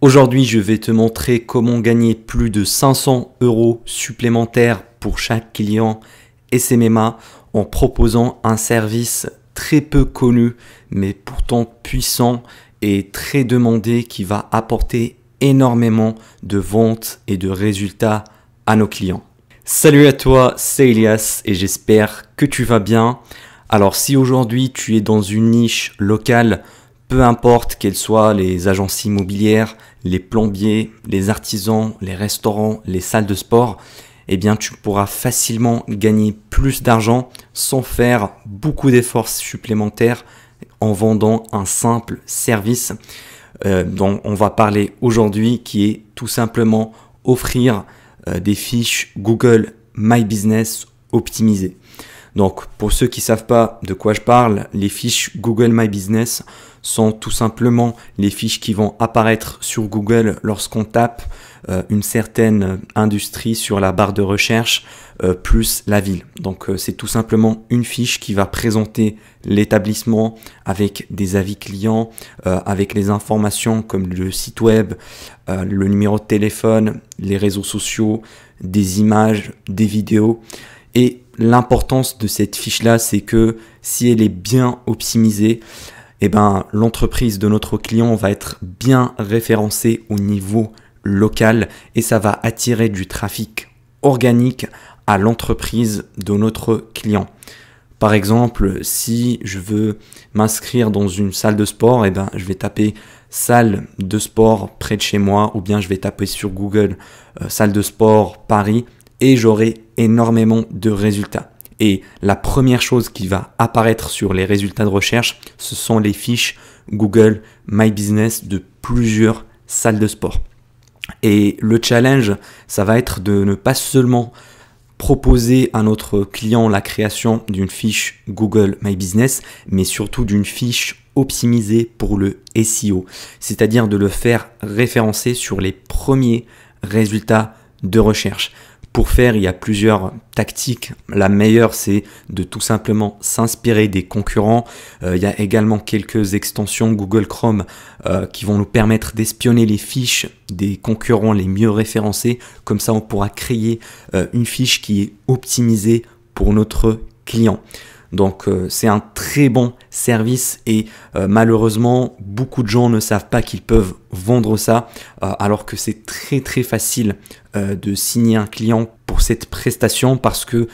Aujourd'hui, je vais te montrer comment gagner plus de 500 euros supplémentaires pour chaque client SMMA en proposant un service très peu connu, mais pourtant puissant et très demandé qui va apporter énormément de ventes et de résultats à nos clients. Salut à toi, c'est Elias et j'espère que tu vas bien. Alors si aujourd'hui tu es dans une niche locale, peu importe qu'elles soient les agences immobilières, les plombiers, les artisans, les restaurants, les salles de sport, eh bien tu pourras facilement gagner plus d'argent sans faire beaucoup d'efforts supplémentaires en vendant un simple service euh, dont on va parler aujourd'hui qui est tout simplement offrir euh, des fiches Google My Business optimisées. Donc pour ceux qui ne savent pas de quoi je parle, les fiches Google My Business sont tout simplement les fiches qui vont apparaître sur Google lorsqu'on tape euh, une certaine industrie sur la barre de recherche euh, plus la ville. Donc euh, c'est tout simplement une fiche qui va présenter l'établissement avec des avis clients, avec les informations comme le site web, le numéro de téléphone, les réseaux sociaux, des images, des vidéos. Et l'importance de cette fiche-là, c'est que si elle est bien optimisée, et eh ben, l'entreprise de notre client va être bien référencée au niveau local et ça va attirer du trafic organique à l'entreprise de notre client. Par exemple, si je veux m'inscrire dans une salle de sport, et eh ben, je vais taper salle de sport près de chez moi ou bien je vais taper sur Google euh, salle de sport Paris et j'aurai énormément de résultats. Et la première chose qui va apparaître sur les résultats de recherche, ce sont les fiches Google My Business de plusieurs salles de sport. Et le challenge, ça va être de ne pas seulement proposer à notre client la création d'une fiche Google My Business, mais surtout d'une fiche optimisée pour le SEO, c'est-à-dire de le faire référencer sur les premiers résultats de recherche. Pour faire, il y a plusieurs tactiques. La meilleure, c'est de tout simplement s'inspirer des concurrents. Euh, il y a également quelques extensions Google Chrome euh, qui vont nous permettre d'espionner les fiches des concurrents les mieux référencés. Comme ça, on pourra créer euh, une fiche qui est optimisée pour notre client. Donc euh, c'est un très bon service et euh, malheureusement beaucoup de gens ne savent pas qu'ils peuvent vendre ça euh, alors que c'est très très facile de signer un client pour cette prestation parce que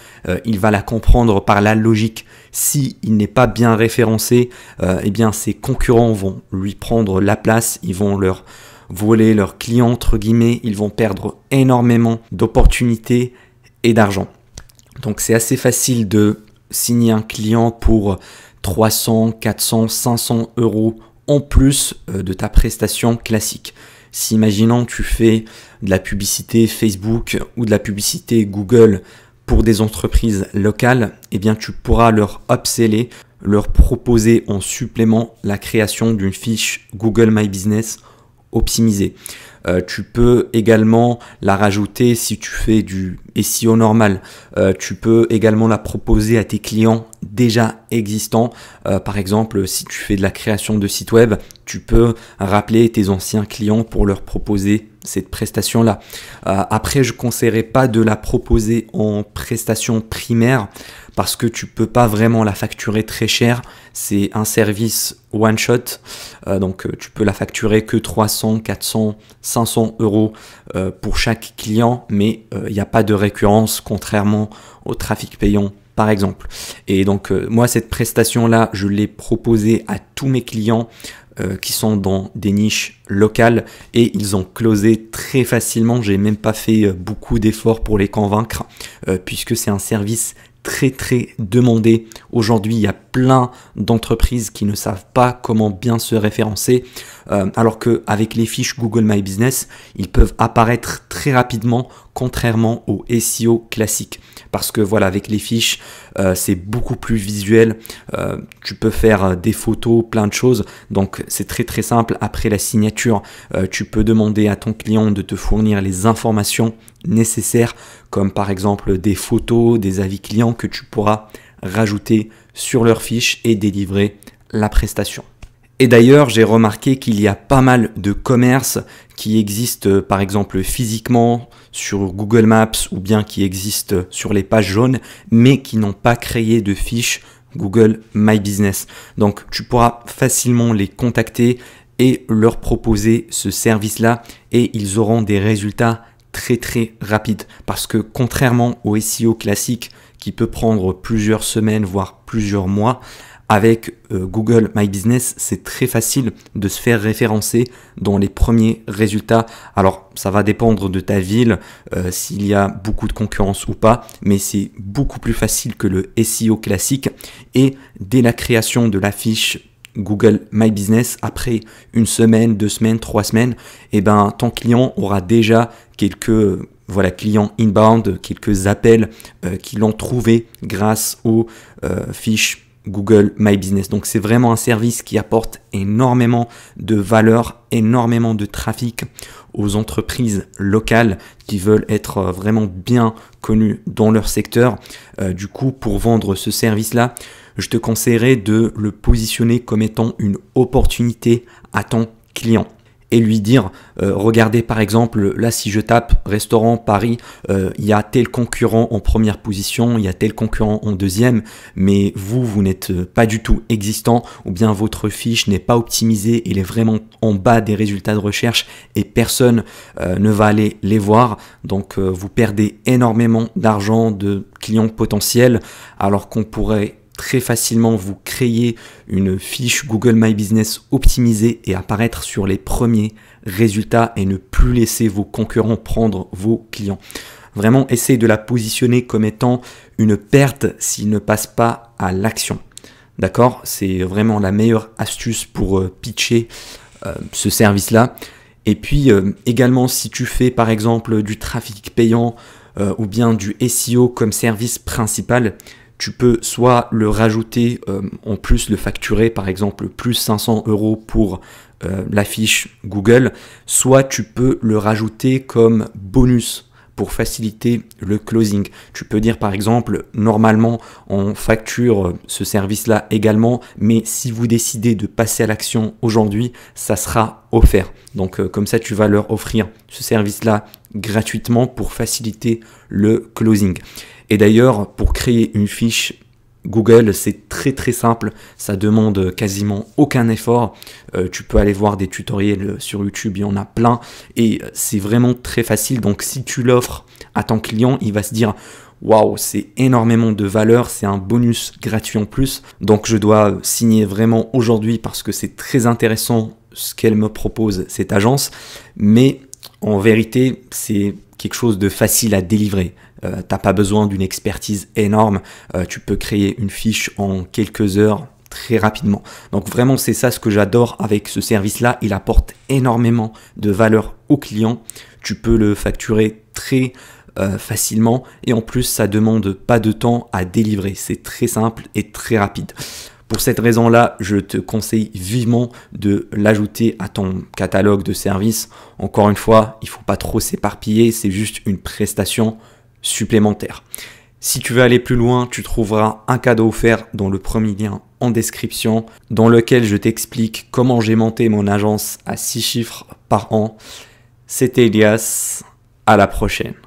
il va la comprendre par la logique. Si il n'est pas bien référencé, eh bien ses concurrents vont lui prendre la place, ils vont leur voler leurs clients entre guillemets, ils vont perdre énormément d'opportunités et d'argent. Donc c'est assez facile de signer un client pour 300, 400, 500 euros en plus euh, de ta prestation classique. Si imaginons tu fais de la publicité Facebook ou de la publicité Google pour des entreprises locales, eh bien tu pourras leur upseller, leur proposer en supplément la création d'une fiche Google My Business optimiser euh, tu peux également la rajouter si tu fais du SEO normal. Euh, tu peux également la proposer à tes clients déjà existants. Euh, par exemple, si tu fais de la création de sites web, tu peux rappeler tes anciens clients pour leur proposer cette prestation-là. Euh, après, je ne conseillerais pas de la proposer en prestation primaire parce que tu peux pas vraiment la facturer très cher. C'est un service one shot, euh, donc euh, tu peux la facturer que 300, 400, 500 euros pour chaque client, mais il n'y a pas de récurrence contrairement au trafic payant par exemple. Et donc moi cette prestation là, je l'ai proposée à tous mes clients euh, qui sont dans des niches locales et ils ont closé très facilement. J'ai même pas fait euh, beaucoup d'efforts pour les convaincre euh, puisque c'est un service très très demandé. Aujourd'hui, il y a plein d'entreprises qui ne savent pas comment bien se référencer. Euh, alors qu'avec les fiches Google My Business, ils peuvent apparaître très rapidement, contrairement au SEO classique. Parce que voilà, avec les fiches, euh, c'est beaucoup plus visuel, euh, tu peux faire des photos, plein de choses, donc c'est très très simple. Après la signature, tu peux demander à ton client de te fournir les informations nécessaires, comme par exemple des photos, des avis clients que tu pourras rajouter sur leur fiche et délivrer la prestation. Et d'ailleurs, j'ai remarqué qu'il y a pas mal de commerces qui existent euh, par exemple physiquement sur Google Maps ou bien qui existent sur les pages jaunes, mais qui n'ont pas créé de fiche Google My Business. Donc tu pourras facilement les contacter et leur proposer ce service-là et ils auront des résultats très très rapides. Parce que contrairement au SEO classique qui peut prendre plusieurs semaines, voire plusieurs mois, avec euh, Google My Business, c'est très facile de se faire référencer dans les premiers résultats. Alors, ça va dépendre de ta ville, euh, s'il y a beaucoup de concurrence ou pas, mais c'est beaucoup plus facile que le SEO classique. Et dès la création de la fiche Google My Business, après une semaine, deux semaines, trois semaines, eh ben, ton client aura déjà quelques voilà, clients inbound, quelques appels euh, qui l'ont trouvé grâce aux fiches Google My Business. Donc c'est vraiment un service qui apporte énormément de valeur, énormément de trafic aux entreprises locales qui veulent être euh, vraiment bien connues dans leur secteur. Euh, du coup, pour vendre ce service-là, je te conseillerais de le positionner comme étant une opportunité à ton client lui dire euh, regardez par exemple là si je tape restaurant Paris, euh, il y a tel concurrent en première position, il y a tel concurrent en deuxième, mais vous vous n'êtes euh, pas du tout existant ou bien votre fiche n'est pas optimisée, il est vraiment en bas des résultats de recherche et personne ne va aller les voir. Donc vous perdez énormément d'argent de clients potentiels alors qu'on pourrait très facilement vous créez une fiche Google My Business optimisée et apparaître sur les premiers résultats et ne plus laisser vos concurrents prendre vos clients. Vraiment, essayez de la positionner comme étant une perte s'il ne passe pas à l'action. D'accord C'est vraiment la meilleure astuce pour euh, pitcher euh, ce service-là. Et puis euh, également, si tu fais par exemple du trafic payant ou bien du SEO comme service principal, tu peux soit le rajouter euh, en plus, le facturer par exemple plus 500 euros pour euh, l'affiche Google, soit tu peux le rajouter comme bonus pour faciliter le closing. Tu peux dire par exemple, normalement, on facture euh, ce service-là également, mais si vous décidez de passer à l'action aujourd'hui, ça sera offert. Donc comme ça, tu vas leur offrir ce service-là gratuitement pour faciliter le closing. Et d'ailleurs, pour créer une fiche Google, c'est très très simple, ça demande quasiment aucun effort. Euh, tu peux aller voir des tutoriels sur YouTube, il y en a plein, et euh, c'est vraiment très facile. Donc si tu l'offres à ton client, il va se dire waouh, c'est énormément de valeur, c'est un bonus gratuit en plus. Donc je dois signer vraiment aujourd'hui parce que c'est très intéressant ce qu'elle me propose, cette agence. Mais en vérité, c'est quelque chose de facile à délivrer. Tu euh, T'as pas besoin d'une expertise énorme. Euh, tu peux créer une fiche en quelques heures très rapidement. Donc vraiment, c'est ça ce que j'adore avec ce service-là. Il apporte énormément de valeur au client. Tu peux le facturer très euh, facilement et en plus ça demande pas de temps à délivrer. C'est très simple et très rapide. Pour cette raison-là, je te conseille vivement de l'ajouter à ton catalogue de services. Encore une fois, il ne faut pas trop s'éparpiller, c'est juste une prestation supplémentaire. Si tu veux aller plus loin, tu trouveras un cadeau offert dans le premier lien en description, dans lequel je t'explique comment j'ai monté mon agence à 6 chiffres par an. C'était Elias, à la prochaine.